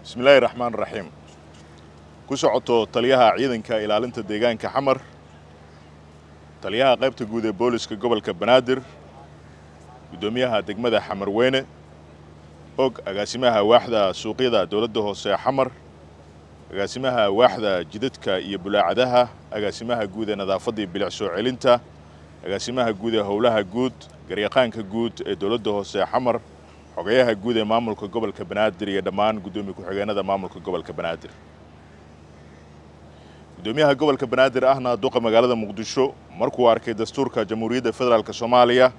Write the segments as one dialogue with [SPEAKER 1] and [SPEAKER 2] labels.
[SPEAKER 1] bismillaahi raxmaan raxiim ku socoto taliyaha ciidanka ilaalinta deegaanka xamar taliyaha qaybta guud ee booliska gobolka banaadir guddoomiyaha degmada xamarweyne weyne og agaasimaha waaxda suuqyada dowladda hoose xamar agaasimaha waaxda jidadka iyo bulaacadaha agaasimaha guud ee nadaafadda bilic soo celinta agaasimaha guud ee howlaha guud garyaqaanka guud ee dowladda hoose xamar xogayaha guud ee maamulka gobolka banaadir iyo dhammaan guddoomiye ku-xigeenada maamulka gobolka banaadir guddoomiyaha gobolka banaadir ahna duqa magaalada muqdisho markuu arkay dastuurka jamhuuriyadda federaalk soomaaliya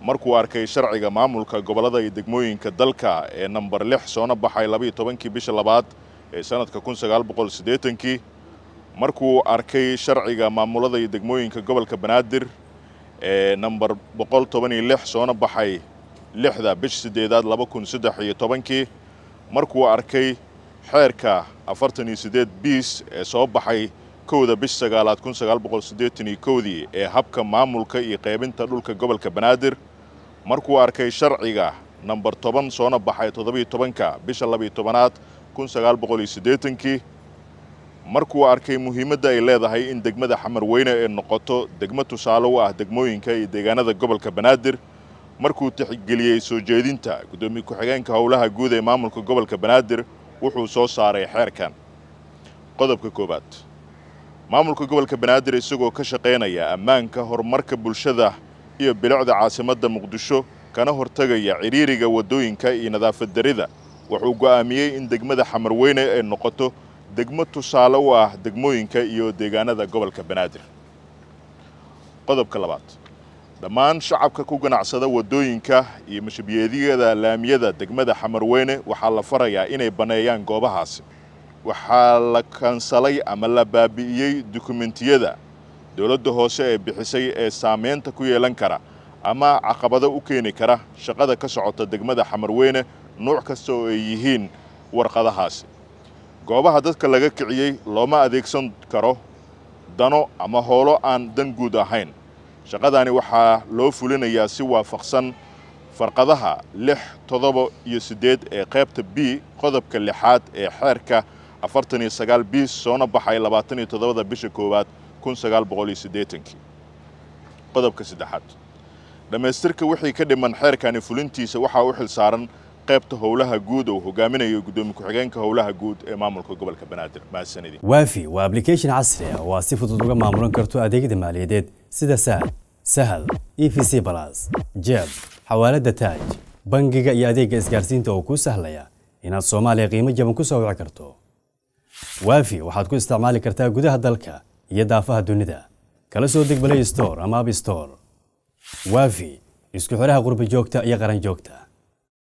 [SPEAKER 1] markuu arkay sharciga maamulka gobollada iyo degmooyinka dalka ee nambar lix soona baxay labaiyo tobankii bisha labaad ee sanadka kun sagaal boqol siddeetankii markuu arkay sharciga maamulada iyo degmooyinka gobolka banaadir ee namber boqol toban iyo lix soona baxay lixda bisha sideedaad laba kun saddex iyo tobankii markuu arkay xeerka afartan iyo sideed biis ee soo baxay kowda bish sagaalaad kun sagaal boqol siddeetan iyo kowdii ee habka maamulka iyo qaybinta dhulka gobolka banaadir markuu arkay sharciga nambar toban soona baxay toddobiyo tobanka bisha labiyo tobanaad kun sagaal boqol iyo siddeetankii markuu arkay muhiimadda ay leedahay in degmada xamar weyne ee noqoto degmo tusaale u ah degmooyinka iyo deegaanada gobolka banaadir markuu tixgeliyey soo jeedinta guddoomiye ku-xigeenka howlaha guud ee maamulka gobolka banaadir wuxuu soo saaray xeerkan qodobka koowaad maamulka gobolka banaadir isagoo ka shaqaynaya ammaanka horumarka bulshada iyo bilicda caasimadda muqdisho kana hortegaya cidhiiriga waddooyinka iyo nadaafad darida wuxuu go'aamiyey in degmada xamarweyne ay noqoto degmo tusaale u ah degmooyinka iyo deegaanada gobolka banaadir qodobka labaad dhammaan shacabka ku ganacsada waddooyinka iyo mashabiyeedyada laamiyada degmada xamarweyne waxaa la farayaa inay banneeyaan goobahaasi waxaa la kansalay ama la baabi'iyey dukumentiyada dowladda hoose ee bixisay ee saameynta ku yeelan kara ama caqabado u keeni kara shaqada ka socota degmada xamarweyne nuuc kasta oo ay yihiin warqadahaasi goobaha dadka laga kiciyey looma adeegsan karo dano ama hoolo aan dan guud ahayn shaqadaani waxaa loo fulinayaa si waafaqsan farqadaha lix todoba iyo siddeed ee qaybta b qodobka lixaad ee xeerka afartan iyo sagaal b soona baxay labaatan iyo toddobada bisha koowaad kun sagaal boqol iyo siddeetankii qodobka saddexaad dhammaystirka wixii ka dhiman xeerkani fulintiisa waxaa u xil saaran qaybta howlaha guud oo hogaaminayo gudoomiye ku-xigeenka howlaha guud ee maamulka gobolka banaadir mahadsanidin
[SPEAKER 2] waafi waa application casri ah oo aad si fudud uga maamulan karto adeegyada maaliyadeed sida sahal sahal e v c balas jeeb xawaalada taaj bangiga iyo adeegga isgaarsiinta oo kuu sahlaya inaad soomaaliya qiimo jaban ku soo wici karto waafi waxaad ku isticmaali kartaa gudaha dalka iyo daafaha dunida kala soo deg balay store ama ab store waafi isku xidhaha qurbi joogta iyo qaran joogta